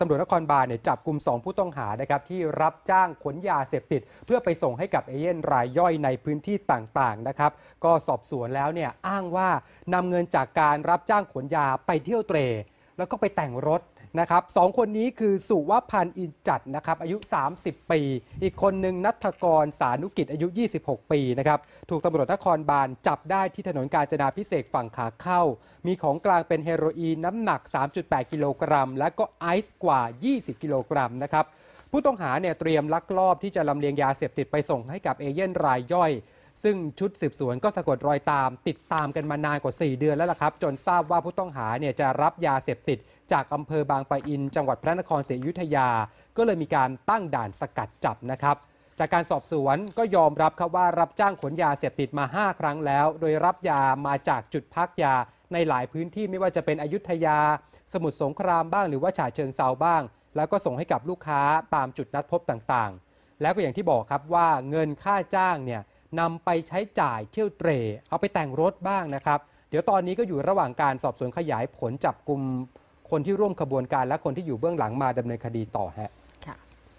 ตำรวจนครบาลเนี่ยจับกลุ่ม 2 ผู้ต้องหานะครับที่รับจ้างขนยาเสพติด เพื่อไปส่งให้กับเอเย่นรายย่อยในพื้นที่ต่างๆนะครับ ก็สอบสวนแล้วเนี่ยอ้างว่านำเงินจากการรับจ้างขนยาไปเที่ยวเตร แล้วก็ไปแต่งรถนะครับสองคนนี้คือ สุวัพันธ์อินจัดนะครับอายุ 30 ปี อีกคนหนึ่งนัทกรสานุกิจ อายุ 26 ปีนะครับถูกตำรวจนครบาล จับได้ที่ถนนกาญจนาพิเศษฝั่งขาเข้า มีของกลางเป็นเฮโรอีนน้ำหนัก 3.8 กิโลกรัม และก็ไอซ์กว่า 20 กิโลกรัมนะครับผู้ต้องหาเนี่ยเตรียมลักลอบที่จะลำเลียงยาเสพติดไปส่งให้กับเอเย่นรายย่อยซึ่งชุดสืบสวนก็สะกดรอยตามติดตามกันมานานกว่า4เดือนแล้วล่ะครับ จนทราบว่าผู้ต้องหาเนี่ยจะรับยาเสพติด จากอำเภอบางปะอิน จังหวัดพระนครศรีอยุธยา ก็เลยมีการตั้งด่านสกัดจับนะครับ จากการสอบสวนก็ยอมรับครับว่ารับจ้างขนยาเสพติดมา5 ครั้งแล้ว โดยรับยามาจากจุดพักยาในหลายพื้นที่ไม่ว่าจะเป็นอยุธยา สมุทรสงครามบ้าง หรือว่าฉะเชิงเซาบ้าง แล้วก็ส่งให้กับลูกค้าตามจุดนัดพบต่างๆ แล้วก็อย่างที่บอกครับว่าเงินค่าจ้างเนี่ยนำไปใช้จ่ายเที่ยวเตร เอาไปแต่งรถบ้างนะครับ เดี๋ยวตอนนี้ก็อยู่ระหว่างการสอบสวนขยายผลจับกลุ่ม คนที่ร่วมขบวนการและคนที่อยู่เบื้องหลังมาดำเนินคดีต่อฮะ